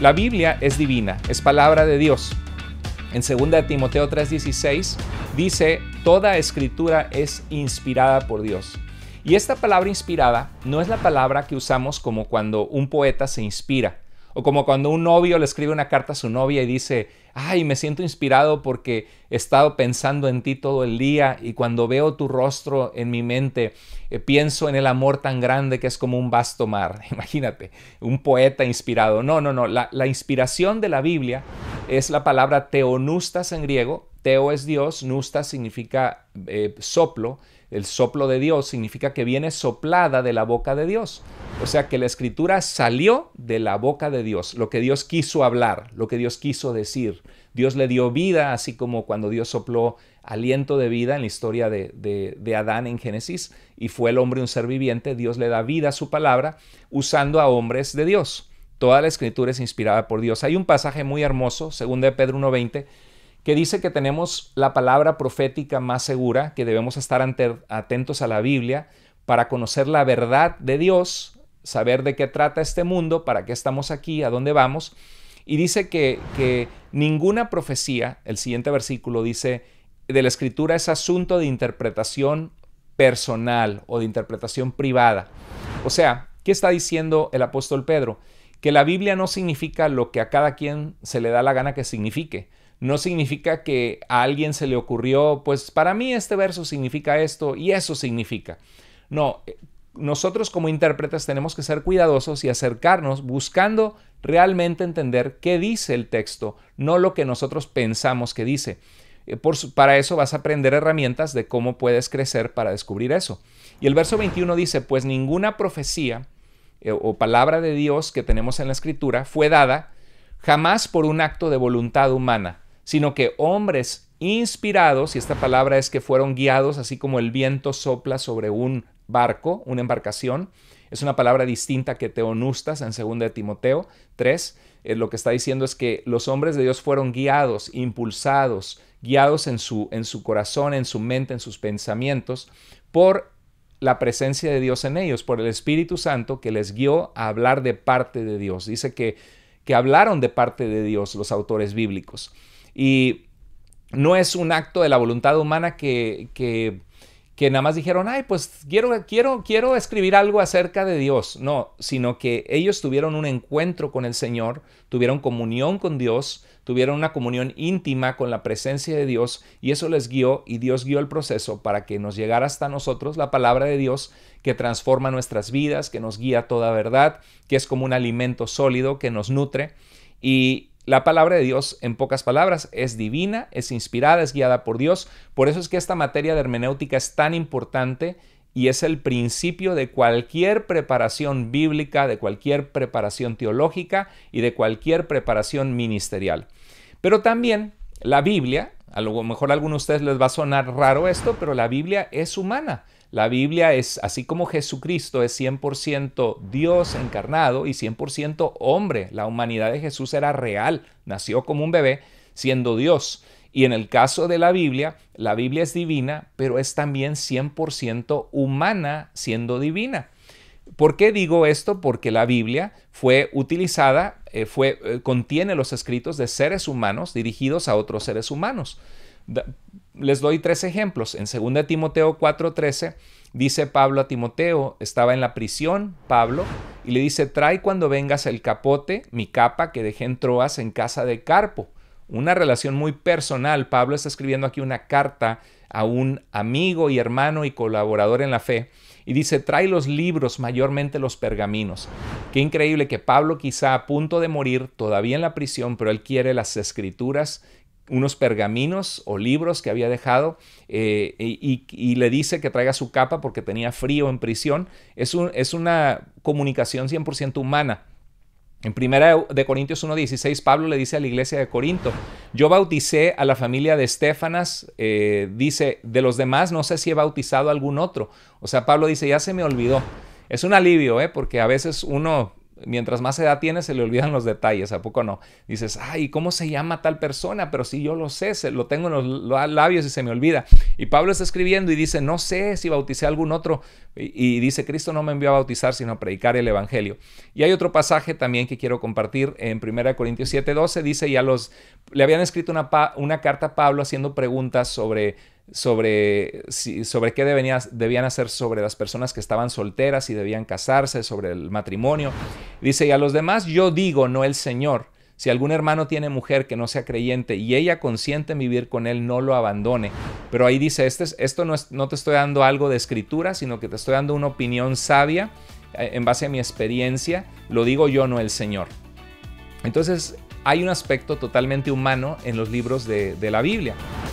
La Biblia es divina, es palabra de Dios. En 2 Timoteo 3:16 dice, toda escritura es inspirada por Dios. Y esta palabra inspirada no es la palabra que usamos como cuando un poeta se inspira. O como cuando un novio le escribe una carta a su novia y dice, ay, me siento inspirado porque he estado pensando en ti todo el día y cuando veo tu rostro en mi mente, eh, pienso en el amor tan grande que es como un vasto mar. Imagínate, un poeta inspirado. No, no, no, la inspiración de la Biblia es la palabra teonustas en griego. Teo es Dios, nustas significa eh, soplo, el soplo de Dios significa que viene soplada de la boca de Dios. O sea que la escritura salió de la boca de Dios, lo que Dios quiso hablar, lo que Dios quiso decir. Dios le dio vida, así como cuando Dios sopló aliento de vida en la historia de Adán en Génesis, y fue el hombre un ser viviente, Dios le da vida a su palabra usando a hombres de Dios. Toda la escritura es inspirada por Dios. Hay un pasaje muy hermoso, según de Pedro 1.20, que dice que tenemos la palabra profética más segura, que debemos estar atentos a la Biblia para conocer la verdad de Dios, saber de qué trata este mundo, para qué estamos aquí, a dónde vamos. Y dice que, que ninguna profecía, el siguiente versículo dice, de la escritura es asunto de interpretación personal o de interpretación privada. O sea, ¿qué está diciendo el apóstol Pedro? que la Biblia no significa lo que a cada quien se le da la gana que signifique. No significa que a alguien se le ocurrió, pues para mí este verso significa esto y eso significa. No, eh, nosotros como intérpretes tenemos que ser cuidadosos y acercarnos buscando realmente entender qué dice el texto, no lo que nosotros pensamos que dice. Eh, por para eso vas a aprender herramientas de cómo puedes crecer para descubrir eso. Y el verso 21 dice, pues ninguna profecía eh, o palabra de Dios que tenemos en la escritura fue dada jamás por un acto de voluntad humana, sino que hombres inspirados, y esta palabra es que fueron guiados, así como el viento sopla sobre un barco, una embarcación, es una palabra distinta que teonustas en 2 de Timoteo 3. Eh, lo que está diciendo es que los hombres de Dios fueron guiados, impulsados, guiados en su, en su corazón, en su mente, en sus pensamientos, por la presencia de Dios en ellos, por el Espíritu Santo que les guió a hablar de parte de Dios. Dice que, que hablaron de parte de Dios los autores bíblicos. Y no es un acto de la voluntad humana que, que que nada más dijeron, ay, pues quiero, quiero, quiero escribir algo acerca de Dios. No, sino que ellos tuvieron un encuentro con el Señor, tuvieron comunión con Dios, tuvieron una comunión íntima con la presencia de Dios y eso les guió y Dios guió el proceso para que nos llegara hasta nosotros la palabra de Dios que transforma nuestras vidas, que nos guía a toda verdad, que es como un alimento sólido que nos nutre. Y, la palabra de Dios, en pocas palabras, es divina, es inspirada, es guiada por Dios. Por eso es que esta materia de hermenéutica es tan importante y es el principio de cualquier preparación bíblica, de cualquier preparación teológica y de cualquier preparación ministerial. Pero también la Biblia a lo mejor a algunos de ustedes les va a sonar raro esto, pero la Biblia es humana. La Biblia es, así como Jesucristo es 100% Dios encarnado y 100% hombre, la humanidad de Jesús era real, nació como un bebé siendo Dios. Y en el caso de la Biblia, la Biblia es divina, pero es también 100% humana siendo divina. ¿Por qué digo esto? Porque la Biblia fue utilizada, eh, fue, eh, contiene los escritos de seres humanos dirigidos a otros seres humanos. les doy tres ejemplos. En 2 Timoteo 4:13 dice Pablo a Timoteo, estaba en la prisión Pablo, y le dice, trae cuando vengas el capote, mi capa que dejé en Troas en casa de Carpo. Una relación muy personal. Pablo está escribiendo aquí una carta a un amigo y hermano y colaborador en la fe y dice, trae los libros, mayormente los pergaminos. Qué increíble que Pablo quizá a punto de morir, todavía en la prisión, pero él quiere las escrituras unos pergaminos o libros que había dejado eh, y, le dice que traiga su capa porque tenía frío en prisión. Es, es una comunicación 100% humana. En 1 Corintios 1.16, Pablo le dice a la iglesia de Corinto, yo bauticé a la familia de Estefanas, eh, dice, de los demás no sé si he bautizado a algún otro. O sea, Pablo dice, ya se me olvidó. Es un alivio, ¿eh? porque a veces uno mientras más edad tiene, se le olvidan los detalles, ¿a poco no? Dices, ay, ¿cómo se llama tal persona? Pero si yo lo sé, se, lo tengo en los labios y se me olvida. Y Pablo está escribiendo y dice, no sé si bauticé a algún otro. Y, dice, Cristo no me envió a bautizar, sino a predicar el Evangelio. Y hay otro pasaje también que quiero compartir en 1 Corintios 7:12, dice, ya los, le habían escrito una, una carta a Pablo haciendo preguntas sobre sobre, sobre qué debían, debían hacer sobre las personas que estaban solteras y debían casarse, sobre el matrimonio. Dice, y a los demás yo digo, no el Señor. Si algún hermano tiene mujer que no sea creyente y ella consiente vivir con él, no lo abandone. Pero ahí dice, este, esto no, te estoy dando algo de escritura, sino que te estoy dando una opinión sabia eh, en base a mi experiencia. Lo digo yo, no el Señor. Entonces, hay un aspecto totalmente humano en los libros de, de la Biblia.